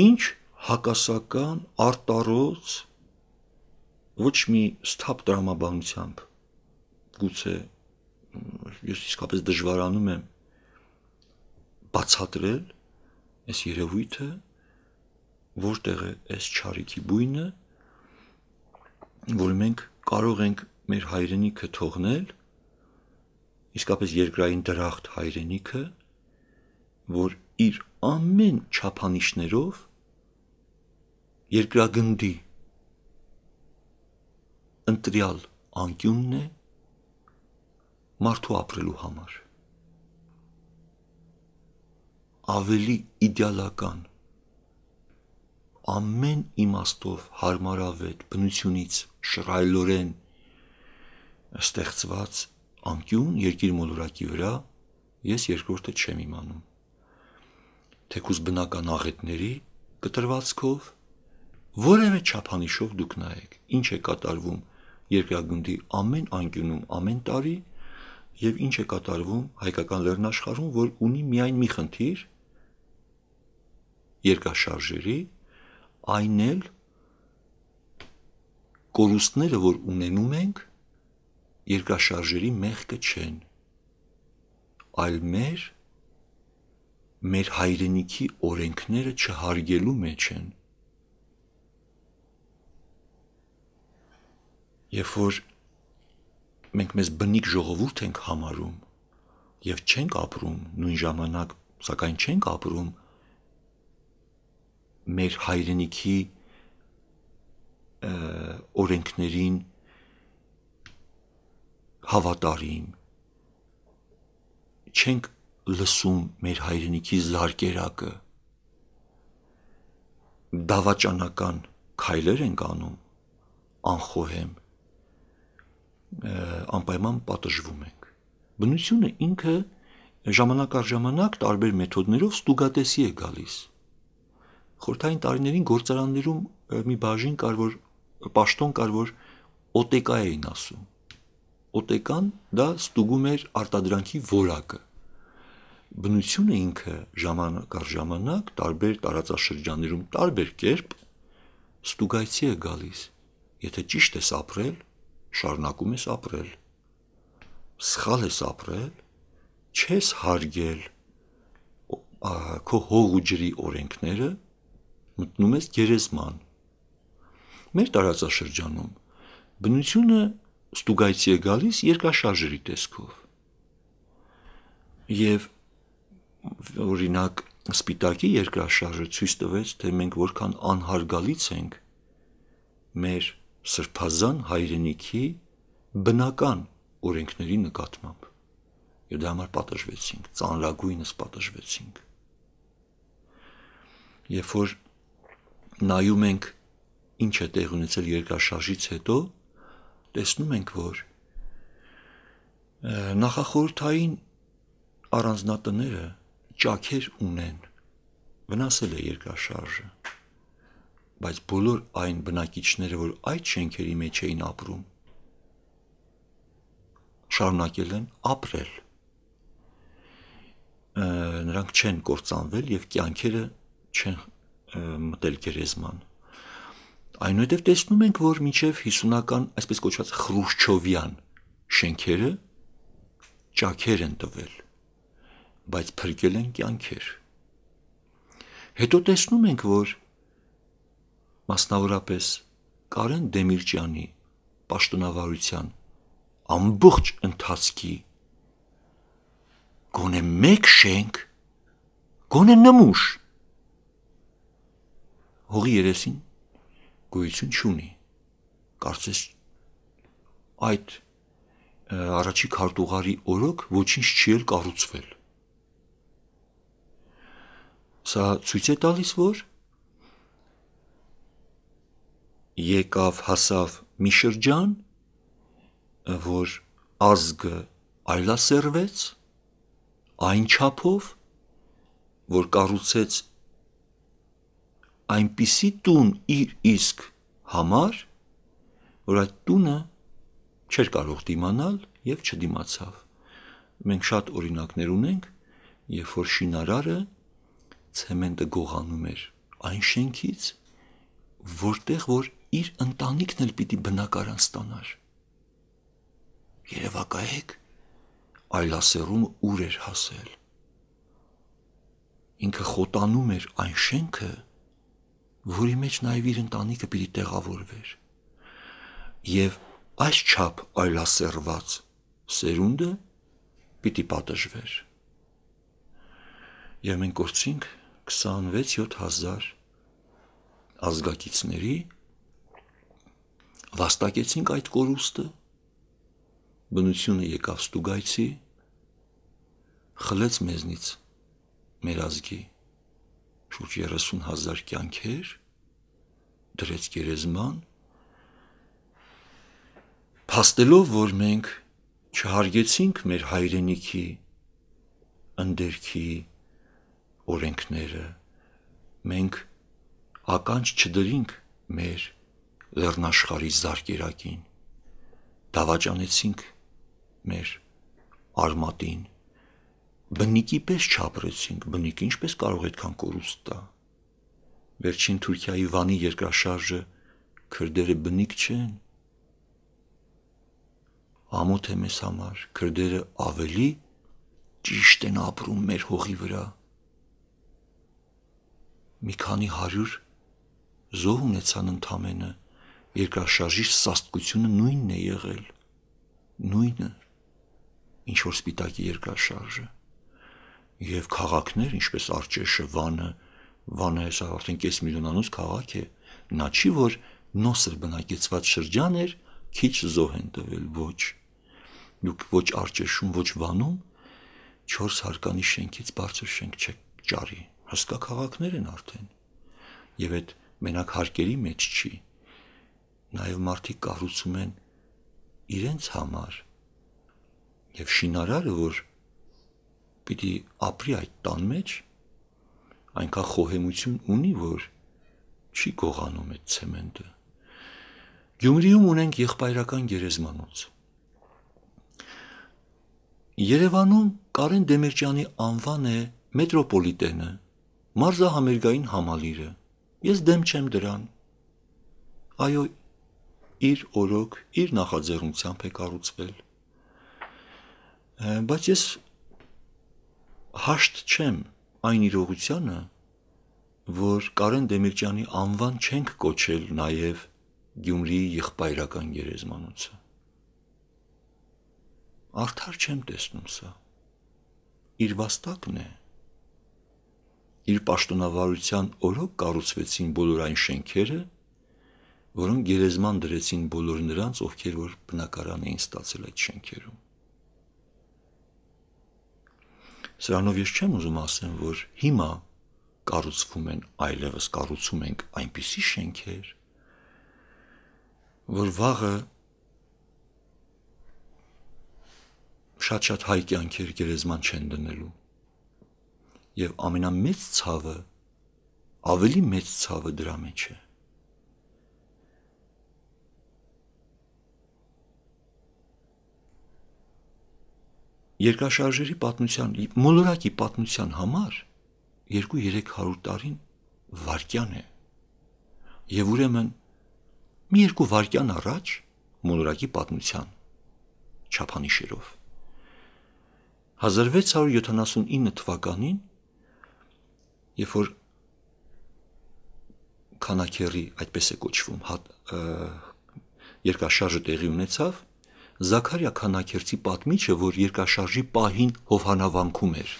Ինչ հակասական արտարոց ոչ մի սթափ դրամաբանությամբ գուցե ես իսկապես դժվարանում եմ բացատրել այս երևույթը որտեղ է այս ճարիքի բույնը որ մենք կարող ենք մեր հայրենիքը թողնել իսկապես երկրային դրախտ հայրենիքը որ իր ամեն չափանիշներով երկրագնդի ընտրյալ անկյունն է մարդու ապրելու համար ավելի իդեալական ամեն իմաստով հարմարավետ բնությունից շրայլորեն ստեղծված անկյուն երկիր մոլորակի վրա ես երկրորդը չեմ իմանում թեկուզ բնական աղետների կտրվածքով որևէ չափանիշով դուք նայեք, ինչ է կատարվում երկրագնդի ամեն անկյունում ամեն տարի եւ ինչ է կատարվում հայկական լեռնաշխարհում, որ ունի միայն մի խնդիր՝ երկաշարժերի, այն էլ կորուստները, որ ունենում ենք, երկաշարժերի մեղքը չեն, այլ մեր մեր հայրենիքի օրենքները չհարգելու մեջ են Երբ որ մենք մեզ բնիկ ժողովուրդ ենք համարում եւ չենք ապրում նույն ժամանակ, սակայն չենք ապրում մեր հայրենիքի օրենքներին հավատարիմ չենք լսում մեր հայրենիքի զարգերակը դավաճանական քայլեր ենք անում անխոհեմ անպայման պատժվում ենք։ Բնությունը ինքը ժամանակ առ ժամանակ տարբեր մեթոդներով ստուգատեսի է գալիս։ Խորթային տարիներին գործարաններում մի բաժին կար, որ պաշտոն կար, որ օտեկա էին ասում։ Օտեկան դա ստուգում էր արտադրանքի որակը։ Բնությունը ինքը ժամանակ առ ժամանակ տարբեր տարածաշրջաններում տարբեր կերպ ստուգայցի է գալիս։ Եթե ճիշտ ես ապրել, շարունակում ես ապրել։ Սխալ ես ապրել, չես հարգել քո հող ու ջրի օրենքները, մտնում ես գերեզման։ Մեր տարածաշրջանում բնությունը ստուգայցի է գալիս երկաշարժերի տեսքով։ Եվ օրինակ սպիտակի երկրաշարժը ցույց տվեց, թե մենք որքան անհարգալից ենք մեր սրբազան հայրենիքի բնական օրենքների նկատմամբ։ Եվ դա համար պատժվեցինք, ծանրագույնս պատժվեցինք։ Երբ որ նայում ենք ինչ է տեղ ունեցել երկրաշարժից հետո, տեսնում ենք, որ նախախորթային առանձնատները ճաքեր ունեն։ Վնասել է երկրաշարժը բայց բոլոր այն բնակիչները, որ այդ շենքերի մեջ էին ապրում, շարունակել են ապրել։ Նրանք չեն կործանվել եւ կյանքերը չեն մտել գերեզման։ Այնուհետև տեսնում ենք, որ մինչև 50-ական, այսպես կոչված Խրուշչովյան շենքերը ճաքեր են տվել, բայց փրկել են կյանքեր։ Հետո տեսնում ենք, որ մասնավորապես Կարեն Դեմիրճյանի պաշտոնավարության ամբողջ ընթացքի գոնե մեկ շենք գոնե նմուշ հողի երեսին գույություն չունի կարծես այդ առաջի քարտուղարի օրոք ոչինչ չի էլ կառուցվել սա ցույց է տալիս որ եկավ հասավ մի շրջան, որ ազգը այլասերվեց այն չափով, որ կառուցեց այնպիսի տուն իր իսկ համար, որ այդ տունը չէր կարող դիմանալ եւ չդիմացավ։ Մենք շատ օրինակներ ունենք, երբ որ շինարարը ցեմենտը գողանում էր այն շենքից, որտեղ որ իր ընտանիքն էլ պիտի բնակարան ստանար։ Երևակայեք, այլասերում ուր էր հասել։ Ինքը խոտանում էր այն շենքը, որի մեջ նաև իր ընտանիքը պիտի տեղավորվեր։ Եվ այս չափ այլասերված սերունդը պիտի պատժվեր։ Եվ մենք գործինք 26-7000 ազգակիցների վաստակեցինք այդ կորուստը, բնությունը եկավ ստուգայցի, խլեց մեզնից մեր ազգի շուրջ 30 հազար կյանքեր, դրեց գերեզման, փաստելով, որ մենք չհարգեցինք մեր հայրենիքի ընդերքի օրենքները, մենք ականջ չդրինք մեր լեռնաշխարի զարկերակին։ Դավաճանեցինք մեր արմատին։ Բնիկի պես չապրեցինք, բնիկը ինչպես կարող այդքան կորուստ տա։ Վերջին Թուրքիայի Վանի երկրաշարժը քրդերը բնիկ չեն։ Ամոթ է մեզ համար, քրդերը ավելի ճիշտ են ապրում մեր հողի վրա։ Մի քանի 100 զոհ ունեցան ընդամենը երկրաշարժի սաստկությունը նույնն է եղել։ Նույնը ինչ որ սպիտակի երկրաշարժը եւ քաղաքներ, ինչպես Արճեշը, Վանը, Վանը հեսա արդեն կես միլիոնանոց քաղաք է, նա չի որ նոսր բնակեցված շրջան էր, քիչ զոհ են տվել, ոչ։ Դուք ոչ Արճեշում, ոչ Վանում 4 հարկանի շենքից բարձր շենք չեք ճարի։ Հսկա քաղաքներ են արդեն։ Եվ այդ մենակ հարկերի մեջ չի, նաև մարդիկ կառուցում են իրենց համար։ Եվ շինարարը, որ պիտի ապրի այդ տան մեջ, այնքան խոհեմություն ունի, որ չի գողանում այդ ցեմենտը։ Գյումրիում ունենք եղբայրական գերեզմանոց։ Երևանում Կարեն Դեմիրճյանի անվան է մետրոպոլիտենը, մարզահամերգային համալիրը։ Ես դեմ չեմ դրան։ Այո, իր օրոք, իր նախաձեռնությամբ է կառուցվել։ Բայց ես հաշտ չեմ այն իրողությանը, որ Կարեն Դեմիրճյանի անվան չենք կոչել նաև Գյումրիի եղբայրական գերեզմանոցը։ Արդար չեմ տեսնում սա։ Իր վաստակն է իր պաշտոնավարության օրոք կառուցվեցին բոլոր այն շենքերը, որոնք գերեզման դրեցին բոլոր նրանց, ովքեր որ բնակարան էին ստացել այդ շենքերում։ Սրանով ես չեմ ուզում ասեմ, որ հիմա կառուցվում են այլևս կառուցում ենք այնպիսի շենքեր, որ վաղը շատ-շատ հայ կյանքեր գերեզման չեն դնելու։ Եվ ամենամեծ ցավը, ավելի մեծ ցավը դրա մեջ է, երկրաշարժերի պատմության, մոլորակի պատմության համար 2-300 տարին վարքյան է։ Եվ ուրեմն մի երկու վարքյան առաջ մոլորակի պատմության չափանիշերով 1679 թվականին երբ որ քանաքերի, այդպես է կոչվում, հատ երկաշարժը տեղի ունեցավ, Զաքարիա քանակերցի պատմիչը, որ երկաշարժի պահին հովհանավանքում էր,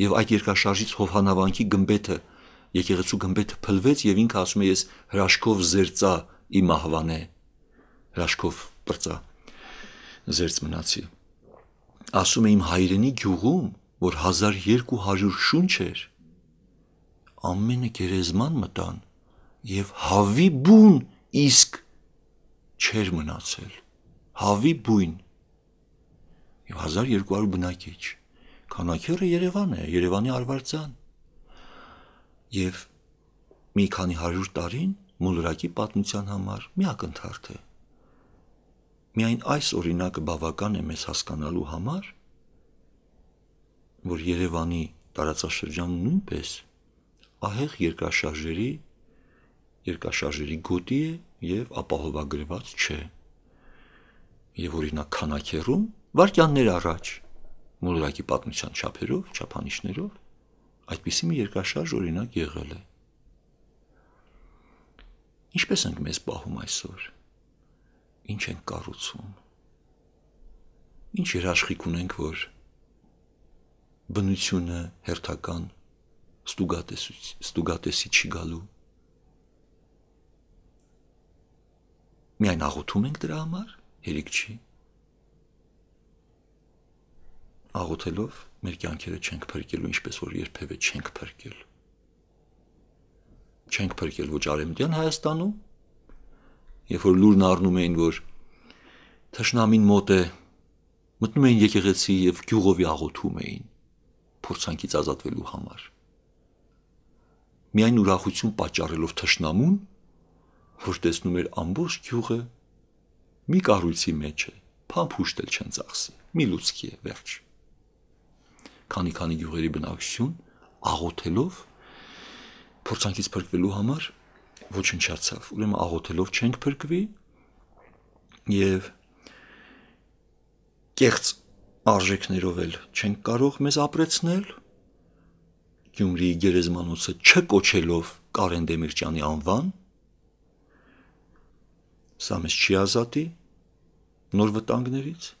եւ այդ երկաշարժից հովհանավանքի գմբեթը, եկեղեցու գմբեթը փլվեց եւ ինքը ասում է ես հրաշքով զերծա իմ ահվանե։ Հրաշքով բրծա զերծ մնացի։ Ասում է իմ հայրենի գյուղում, որ 1200 շունչ էր, ամենը գերեզման մտան եւ հավի բուն իսկ չեր մնացել հավի բույն եւ 1200 բնակիչ։ Քանաքերը Երևան է, Երևանի արվարձան։ Եվ մի քանի 100 տարին մոլորակի պատմության համար մի ակնթարթ է։ Միայն այս օրինակը բավական է մեզ հասկանալու համար, որ Երևանի տարածաշրջանը նույնպես ահեղ երկաշարժերի երկաշարժերի գոտի է եւ ապահովագրված չէ։ Եվ օրինակ քանակերում վարկյաններ առաջ մոլորակի պատմության չափերով, չափանիշներով այդպիսի մի երկաշարժ օրինակ եղել է։ Ինչպես ենք մեզ պահում այսօր։ Ինչ ենք կառուցում։ Ինչ երաշխիք ունենք, որ բնությունը հերթական ստուգատեսի ստուգատեսի չի գալու միայն աղոթում ենք դրա համար Հերիք չի։ Աղոթելով մեր կյանքերը չենք փրկելու, ինչպես որ երբևէ չենք փրկել։ Չենք փրկել ոչ արևմտյան Հայաստանում, երբ որ լուրն առնում էին, որ թշնամին մոտ է, մտնում էին եկեղեցի եւ գյուղովի աղոթում էին փորձանքից ազատվելու համար։ Միայն ուրախություն պատճառելով թշնամուն, որ տեսնում էր ամբողջ գյուղը մի կառույցի մեջ է, փամփուշտ էլ չեն ծախսի, մի լուցկի է վերջ։ Քանի-քանի գյուղերի բնակչություն աղոթելով փորձանքից փրկվելու համար ոչնչացավ։ Ուրեմն աղոթելով չենք փրկվի եւ կեղծ արժեքներով էլ չենք կարող մեզ ապրեցնել։ Գյումրիի գերեզմանոցը չկոչելով Կարեն Դեմիրճյանի անվան Սա մեզ չի ազատի նոր վտանգներից։